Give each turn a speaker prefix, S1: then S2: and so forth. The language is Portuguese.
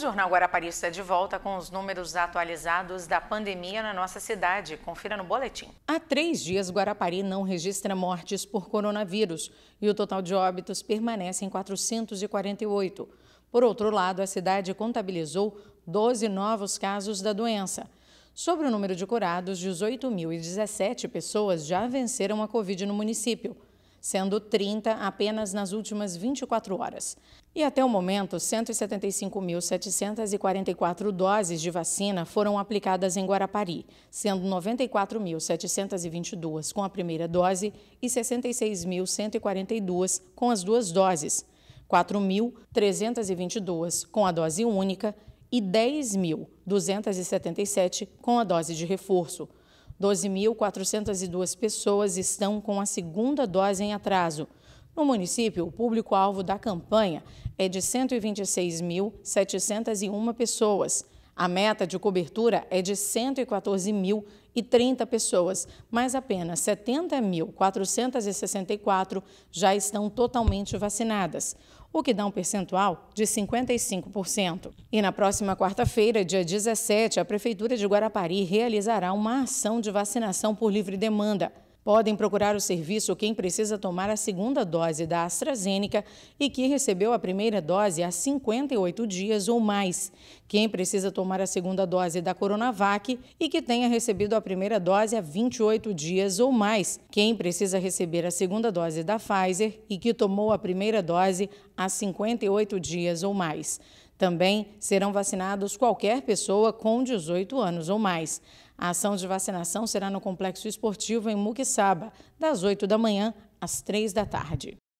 S1: Jornal Guarapari está de volta com os números atualizados da pandemia na nossa cidade. Confira no boletim. Há três dias, Guarapari não registra mortes por coronavírus e o total de óbitos permanece em 448. Por outro lado, a cidade contabilizou 12 novos casos da doença. Sobre o número de curados, 18.017 pessoas já venceram a Covid no município sendo 30 apenas nas últimas 24 horas. E até o momento, 175.744 doses de vacina foram aplicadas em Guarapari, sendo 94.722 com a primeira dose e 66.142 com as duas doses, 4.322 com a dose única e 10.277 com a dose de reforço 12.402 pessoas estão com a segunda dose em atraso. No município, o público-alvo da campanha é de 126.701 pessoas. A meta de cobertura é de 114.030 pessoas, mas apenas 70.464 já estão totalmente vacinadas, o que dá um percentual de 55%. E na próxima quarta-feira, dia 17, a Prefeitura de Guarapari realizará uma ação de vacinação por livre demanda podem procurar o serviço quem precisa tomar a segunda dose da AstraZeneca e que recebeu a primeira dose há 58 dias ou mais, quem precisa tomar a segunda dose da Coronavac e que tenha recebido a primeira dose há 28 dias ou mais, quem precisa receber a segunda dose da Pfizer e que tomou a primeira dose há 58 dias ou mais. Também serão vacinados qualquer pessoa com 18 anos ou mais. A ação de vacinação será no Complexo Esportivo em Muquissaba, das 8 da manhã às 3 da tarde.